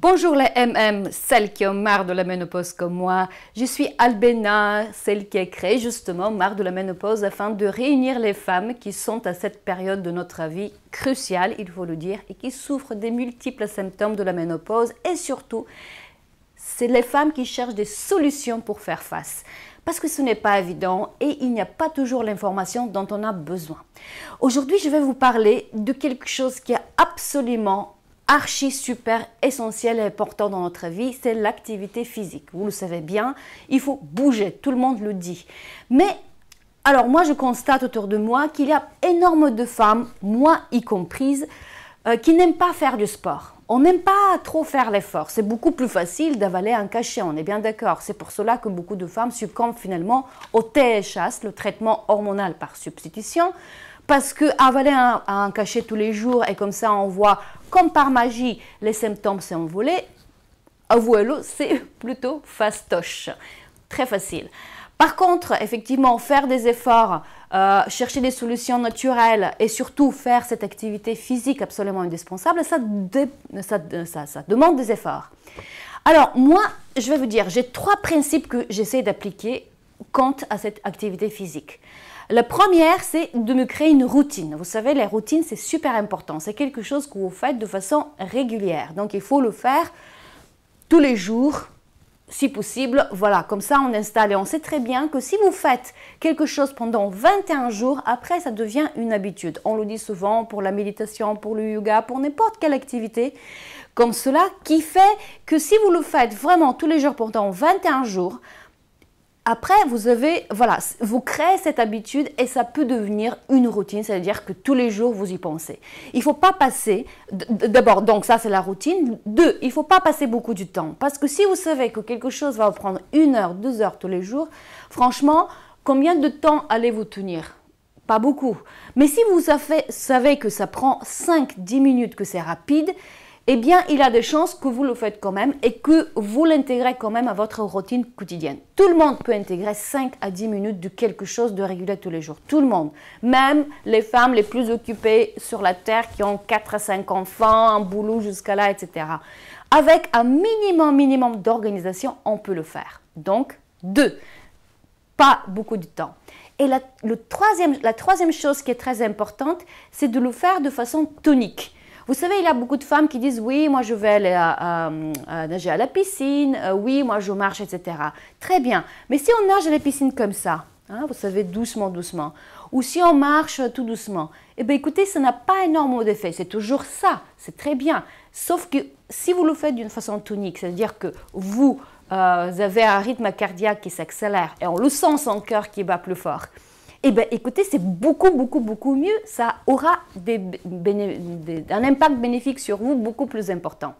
Bonjour les MM, celles qui ont marre de la ménopause comme moi. Je suis Albena, celle qui a créé justement Marre de la ménopause afin de réunir les femmes qui sont à cette période de notre vie cruciale, il faut le dire, et qui souffrent des multiples symptômes de la ménopause et surtout, c'est les femmes qui cherchent des solutions pour faire face parce que ce n'est pas évident et il n'y a pas toujours l'information dont on a besoin. Aujourd'hui, je vais vous parler de quelque chose qui est absolument archi super essentiel et important dans notre vie, c'est l'activité physique. Vous le savez bien, il faut bouger, tout le monde le dit. Mais alors moi, je constate autour de moi qu'il y a énormément de femmes, moi y comprise, euh, qui n'aiment pas faire du sport. On n'aime pas trop faire l'effort. C'est beaucoup plus facile d'avaler un cachet, on est bien d'accord. C'est pour cela que beaucoup de femmes succombent finalement au THS, le traitement hormonal par substitution, parce que avaler un, un, cachet tous les jours et comme ça on voit comme par magie les symptômes s'envoler, avouez-le, c'est plutôt fastoche. Très facile. Par contre, effectivement, faire des efforts, euh, chercher des solutions naturelles et surtout faire cette activité physique absolument indispensable, ça, ça demande des efforts. Alors, moi, je vais vous dire, j'ai trois principes que j'essaie d'appliquer quant à cette activité physique. La première, c'est de me créer une routine. Vous savez, les routines, c'est super important. C'est quelque chose que vous faites de façon régulière. Donc, il faut le faire tous les jours, si possible. Voilà, comme ça, on installe. Et on sait très bien que si vous faites quelque chose pendant 21 jours, après, ça devient une habitude. On le dit souvent pour la méditation, pour le yoga, pour n'importe quelle activité comme cela, qui fait que si vous le faites vraiment tous les jours pendant 21 jours, après, vous avez, voilà, vous créez cette habitude et ça peut devenir une routine, c'est-à-dire que tous les jours vous y pensez. Il ne faut pas passer, d'abord, donc ça c'est la routine. Deux, il ne faut pas passer beaucoup de temps parce que si vous savez que quelque chose va vous prendre une heure, deux heures tous les jours, franchement, combien de temps allez-vous tenir Pas beaucoup. Mais si vous savez que ça prend 5-10 minutes, que c'est rapide, eh bien, il a des chances que vous le faites quand même et que vous l'intégrez quand même à votre routine quotidienne. Tout le monde peut intégrer 5 à 10 minutes de quelque chose de régulier tous les jours. Tout le monde. Même les femmes les plus occupées sur la Terre qui ont 4 à 5 enfants, un boulot jusqu'à là, etc. Avec un minimum, minimum d'organisation, on peut le faire. Donc, deux. Pas beaucoup de temps. Et la troisième chose qui est très importante, c'est de le faire de façon tonique. Vous savez, il y a beaucoup de femmes qui disent oui, moi je vais aller nager à la piscine, euh, oui, moi je marche, etc. Très bien. Mais si on nage à la piscine comme ça, hein, vous savez, doucement, doucement, ou si on marche tout doucement, eh bien écoutez, ça n'a pas énormément d'effet. C'est toujours ça, c'est très bien. Sauf que si vous le faites d'une façon tonique, c'est-à-dire que vous euh, avez un rythme cardiaque qui s'accélère et on le sent son cœur qui bat plus fort eh bien écoutez, c'est beaucoup, beaucoup, beaucoup mieux. Ça aura un impact bénéfique sur vous beaucoup plus important.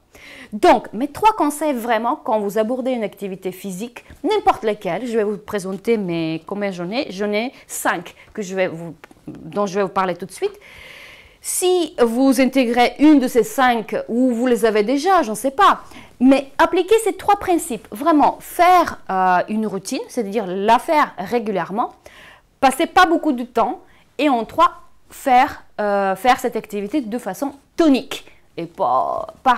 Donc, mes trois conseils vraiment quand vous abordez une activité physique, n'importe laquelle, je vais vous présenter mes, combien j'en ai. J'en ai cinq que je vais vous, dont je vais vous parler tout de suite. Si vous intégrez une de ces cinq ou vous les avez déjà, je sais pas, mais appliquez ces trois principes. Vraiment, faire euh, une routine, c'est-à-dire la faire régulièrement passer pas beaucoup de temps et en trois, faire, euh, faire cette activité de façon tonique et pas, pas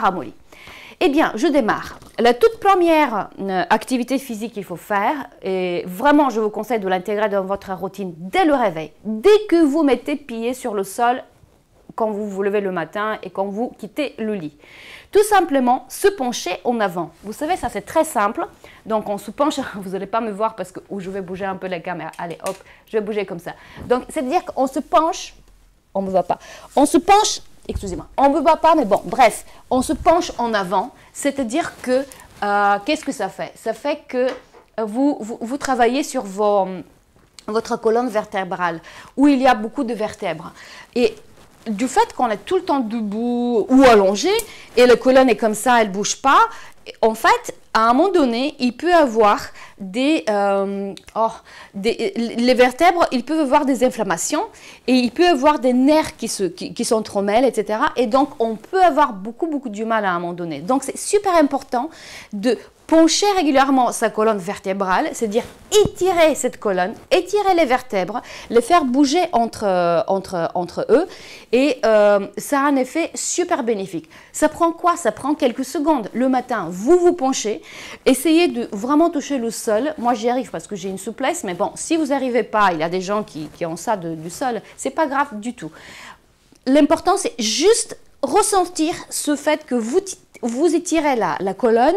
Eh bien, je démarre. La toute première euh, activité physique qu'il faut faire, et vraiment je vous conseille de l'intégrer dans votre routine dès le réveil. Dès que vous mettez pied sur le sol, quand vous vous levez le matin et quand vous quittez le lit. Tout simplement, se pencher en avant. Vous savez, ça c'est très simple. Donc on se penche, vous n'allez pas me voir parce que où je vais bouger un peu la caméra. Allez, hop, je vais bouger comme ça. Donc c'est-à-dire qu'on se penche, on ne me voit pas. On se penche, excusez-moi, on ne me voit pas, mais bon, bref, on se penche en avant. C'est-à-dire que, euh, qu'est-ce que ça fait Ça fait que euh, vous, vous, vous travaillez sur vos votre colonne vertébrale, où il y a beaucoup de vertèbres. Et du fait qu'on est tout le temps debout ou allongé et la colonne est comme ça, elle bouge pas, en fait, à un moment donné, il peut avoir euh, oh, des, les vertèbres, ils peuvent avoir des inflammations et il peut avoir des nerfs qui se, qui, qui s'entremêlent, etc. Et donc, on peut avoir beaucoup, beaucoup du mal à un moment donné. Donc, c'est super important de pencher régulièrement sa colonne vertébrale, c'est-à-dire étirer cette colonne, étirer les vertèbres, les faire bouger entre, euh, entre, entre eux, et euh, ça a un effet super bénéfique. Ça prend quoi Ça prend quelques secondes, le matin, vous vous penchez, essayez de vraiment toucher le sol. Moi, j'y arrive parce que j'ai une souplesse, mais bon, si vous n'arrivez pas, il y a des gens qui, ont ça du sol, c'est pas grave du tout. L'important, c'est juste ressentir ce fait que vous, vous étirez la, la colonne,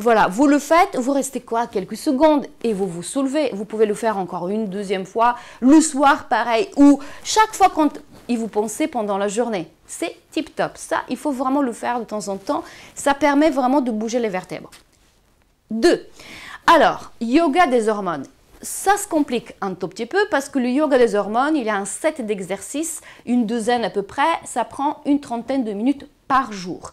voilà, vous le faites, vous restez quoi Quelques secondes et vous vous soulevez. Vous pouvez le faire encore une deuxième fois. Le soir, pareil. Ou chaque fois quand, vous pensez pendant la journée. C'est tip top. Ça, il faut vraiment le faire de temps en temps. Ça permet vraiment de bouger les vertèbres. 2. Alors, yoga des hormones. Ça se complique un tout petit peu parce que le yoga des hormones, il y a un set d'exercices, une douzaine à peu près, ça prend une trentaine de minutes par jour.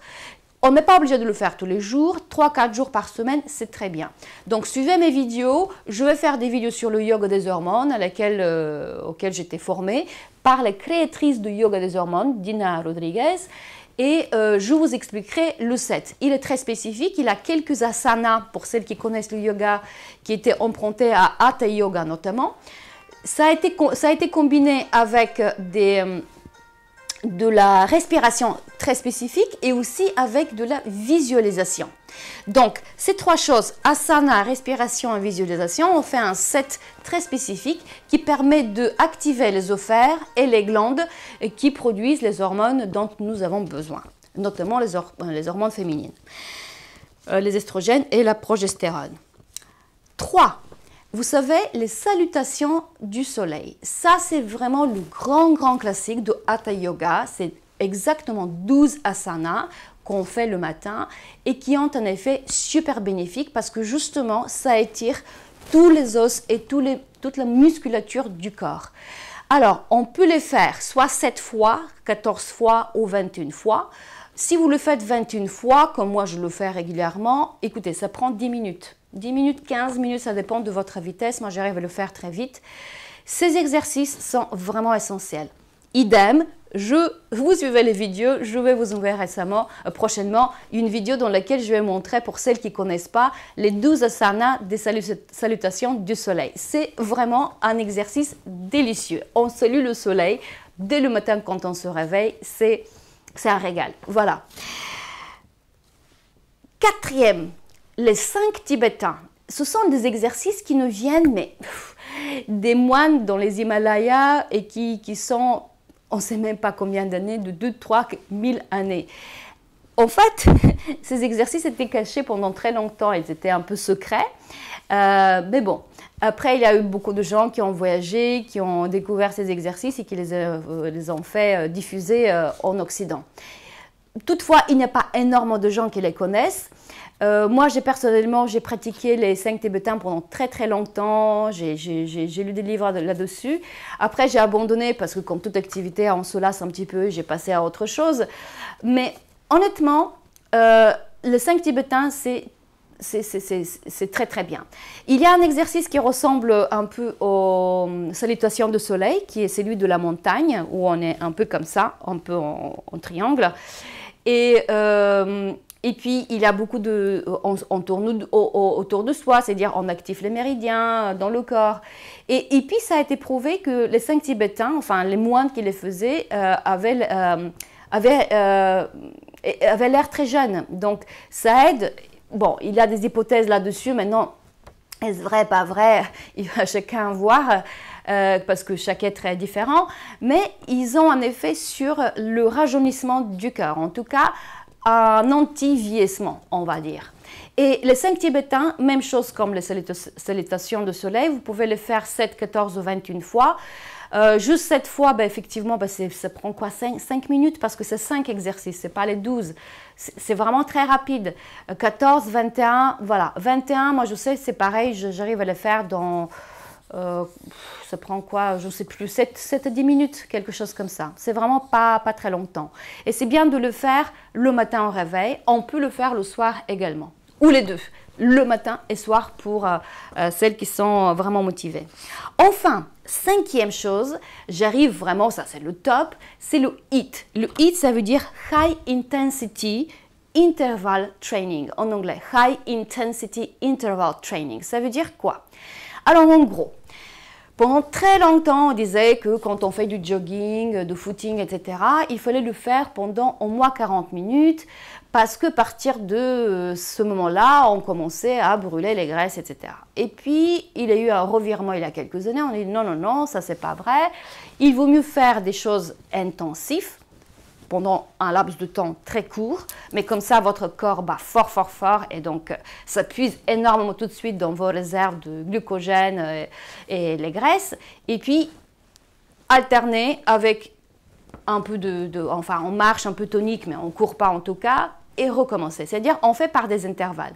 On n'est pas obligé de le faire tous les jours, 3-4 jours par semaine, c'est très bien. Donc suivez mes vidéos, je vais faire des vidéos sur le yoga des hormones à auquel euh, j'étais formée par la créatrice de yoga des hormones, Dina Rodriguez et euh, je vous expliquerai le set. Il est très spécifique, il a quelques asanas pour celles qui connaissent le yoga qui étaient empruntés à Hatha Yoga notamment. Ça a été, ça a été combiné avec des, euh, de la respiration très spécifique et aussi avec de la visualisation. Donc, ces trois choses, asana, respiration et visualisation, on fait un set très spécifique qui permet d'activer les ophères et les glandes qui produisent les hormones dont nous avons besoin, notamment les, euh, hormones féminines, euh, les estrogènes et la progestérone. 3. Vous savez, les salutations du soleil. Ça, c'est vraiment le grand, grand classique de Hatha Yoga. C'est exactement 12 asanas qu'on fait le matin et qui ont un effet super bénéfique parce que justement, ça étire tous les os et toute la musculature du corps. Alors, on peut les faire soit 7 fois, 14 fois ou 21 fois. Si vous le faites 21 fois, comme moi je le fais régulièrement, écoutez, ça prend 10 minutes. 10 minutes, 15 minutes, ça dépend de votre vitesse. Moi, j'arrive à le faire très vite. Ces exercices sont vraiment essentiels. Idem, je vous suivez les vidéos, je vais vous envoyer récemment, euh, prochainement, une vidéo dans laquelle je vais montrer, pour celles qui ne connaissent pas, les 12 asanas des salutations du soleil. C'est vraiment un exercice délicieux. On salue le soleil dès le matin quand on se réveille, c'est un régal. Voilà. Quatrième les cinq Tibétains. Ce sont des exercices qui ne viennent mais, des moines dans les Himalayas et qui, sont, on ne sait même pas combien d'années, de 2, 3, mille années. En fait, ces exercices étaient cachés pendant très longtemps, ils étaient un peu secrets. Euh, mais bon, après, il y a eu beaucoup de gens qui ont voyagé, qui ont découvert ces exercices et qui les, euh, ont fait euh, diffuser en Occident. Toutefois, il n'y a pas énormément de gens qui les connaissent. Euh, moi, j'ai personnellement, j'ai pratiqué les cinq tibétains pendant très très longtemps. J'ai lu des livres là-dessus. Après, j'ai abandonné parce que comme toute activité, on se lasse un petit peu. J'ai passé à autre chose. Mais honnêtement, euh, les cinq tibétains, c'est c'est très très bien. Il y a un exercice qui ressemble un peu aux euh, salutations de soleil, qui est celui de la montagne, où on est un peu comme ça, un peu en, triangle. Et euh, et puis, il a beaucoup de... On, tourne autour de soi, c'est-à-dire on active les méridiens dans le corps. Et, et, puis, ça a été prouvé que les cinq tibétains, enfin les moines qui les faisaient, euh, euh, euh, avaient, l'air très jeunes. Donc, ça aide. Bon, il y a des hypothèses là-dessus. Maintenant, est-ce vrai, pas vrai Il va chacun voir. parce que chaque être est différent, mais ils ont un effet sur le rajeunissement du cœur. En tout cas, un anti-vieillissement, on va dire. Et les cinq tibétains, même chose comme les salutations de soleil, vous pouvez les faire 7, 14 ou 21 fois. Euh, juste cette fois, ben, effectivement, ben, ça prend quoi 5, 5, minutes parce que c'est 5 exercices, c'est pas les 12. C'est vraiment très rapide. 14, euh, 21, voilà. 21, moi je sais, c'est pareil, j'arrive à le faire dans euh, ça prend quoi, je ne sais plus, 7, à 10 minutes, quelque chose comme ça. C'est vraiment pas, pas très longtemps. Et c'est bien de le faire le matin au réveil. On peut le faire le soir également. Ou les deux, le matin et soir pour euh, euh, celles qui sont vraiment motivées. Enfin, cinquième chose, j'arrive vraiment, ça c'est le top, c'est le HIT. Le HIT, ça veut dire High Intensity Interval Training en anglais. High Intensity Interval Training. Ça veut dire quoi alors en gros, pendant très longtemps, on disait que quand on fait du jogging, euh, du footing, etc., il fallait le faire pendant au moins 40 minutes parce que partir de euh, ce moment-là, on commençait à brûler les graisses, etc. Et puis, il y a eu un revirement il y a quelques années. On a dit non, non, non, ça c'est pas vrai. Il vaut mieux faire des choses intensives pendant un laps de temps très court, mais comme ça, votre corps bat fort, fort, fort, et donc euh, ça puise énormément tout de suite dans vos réserves de glucogène euh, et les graisses. Et puis, alterner avec un peu de, de, Enfin, on marche un peu tonique, mais on ne court pas en tout cas, et recommencer. C'est-à-dire, on fait par des intervalles.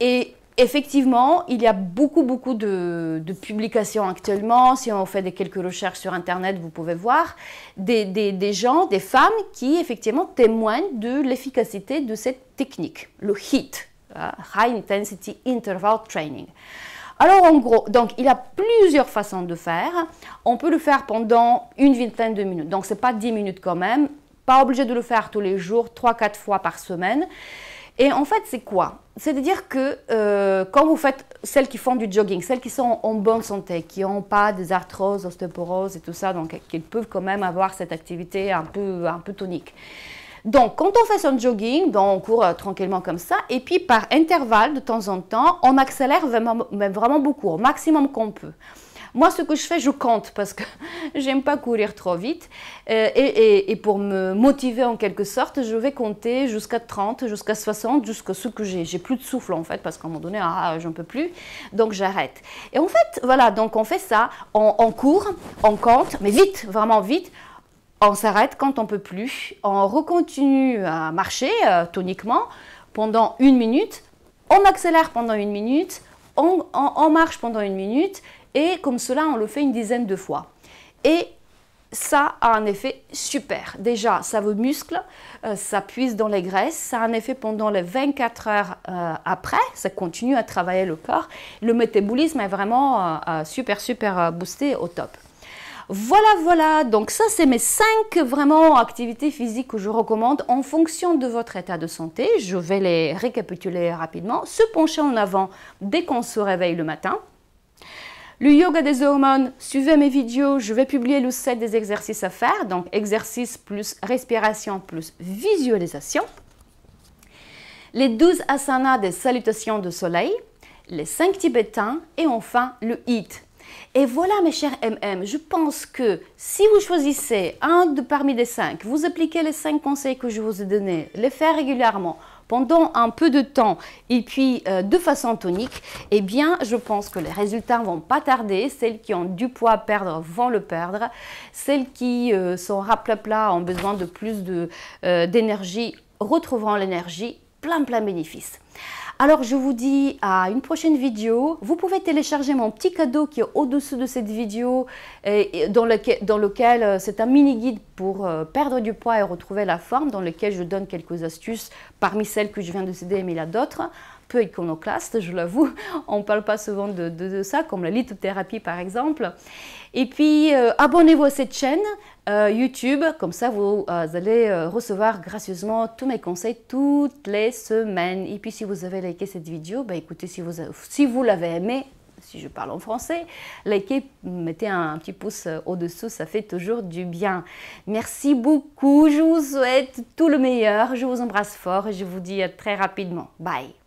Et effectivement, il y a beaucoup, beaucoup de, publications actuellement. Si on fait quelques recherches sur Internet, vous pouvez voir des, gens, des femmes qui, effectivement, témoignent de l'efficacité de cette technique, le HIT, hein, High Intensity Interval Training. Alors en gros, donc il a plusieurs façons de faire. On peut le faire pendant une vingtaine de minutes. Donc ce n'est pas 10 minutes quand même. Pas obligé de le faire tous les jours, 3-4 fois par semaine. Et en fait, c'est quoi C'est-à-dire que euh, quand vous faites celles qui font du jogging, celles qui sont en bonne santé, qui n'ont pas des arthroses, ostéoporose et tout ça, donc qui peuvent quand même avoir cette activité un peu, un peu tonique. Donc, quand on fait son jogging, on court euh, tranquillement comme ça, et puis par intervalle, de temps en temps, on accélère vraiment beaucoup, au maximum qu'on peut. Moi, ce que je fais, je compte parce que j'aime pas courir trop vite. Euh, et, pour me motiver en quelque sorte, je vais compter jusqu'à 30, jusqu'à 60, jusqu'à ce que j'ai. J'ai plus de souffle en fait parce qu'à un moment donné, ah, j'en peux plus. Donc j'arrête. Et en fait, voilà, donc on fait ça. On, court, on compte, mais vite, vraiment vite. On s'arrête quand on peut plus. On recontinue à marcher euh, toniquement pendant une minute. On accélère pendant une minute. on marche pendant une minute et comme cela, on le fait une dizaine de fois. Et ça a un effet super. Déjà, ça vous muscle, euh, ça puise dans les graisses, ça a un effet pendant les 24 heures euh, après, ça continue à travailler le corps. Le métabolisme est vraiment euh, super, super boosté au top. Voilà, voilà, donc ça c'est mes 5 vraiment activités physiques que je recommande en fonction de votre état de santé. Je vais les récapituler rapidement. Se pencher en avant dès qu'on se réveille le matin, le yoga des hormones, suivez mes vidéos, je vais publier le set des exercices à faire, donc exercice plus respiration plus visualisation. Les 12 asanas des salutations de soleil, les 5 tibétains et enfin le hit. Et voilà mes chers MM, je pense que si vous choisissez un de parmi les 5, vous appliquez les 5 conseils que je vous ai donnés, les faire régulièrement, pendant un peu de temps et puis euh, de façon tonique, eh bien, je pense que les résultats vont pas tarder. Celles qui ont du poids à perdre vont le perdre. Celles qui euh, sont raplapla, ont besoin de plus euh, d'énergie, retrouveront l'énergie, plein plein bénéfice. Alors je vous dis à une prochaine vidéo. Vous pouvez télécharger mon petit cadeau qui est au-dessous de cette vidéo, dans, lequel, euh, c'est un mini-guide pour euh, perdre du poids et retrouver la forme, dans lequel je donne quelques astuces parmi celles que je viens de céder, mais il y a d'autres peu iconoclaste, je l'avoue. On ne parle pas souvent de, ça, comme la lithothérapie par exemple. Et puis, euh, abonnez-vous à cette chaîne euh, YouTube, comme ça vous, euh, allez recevoir gracieusement tous mes conseils toutes les semaines. Et puis, si vous avez liké cette vidéo, bah, écoutez, si vous, si vous l'avez aimé, si je parle en français, likez, mettez un, un petit pouce au-dessous, ça fait toujours du bien. Merci beaucoup, je vous souhaite tout le meilleur, je vous embrasse fort et je vous dis à très rapidement. Bye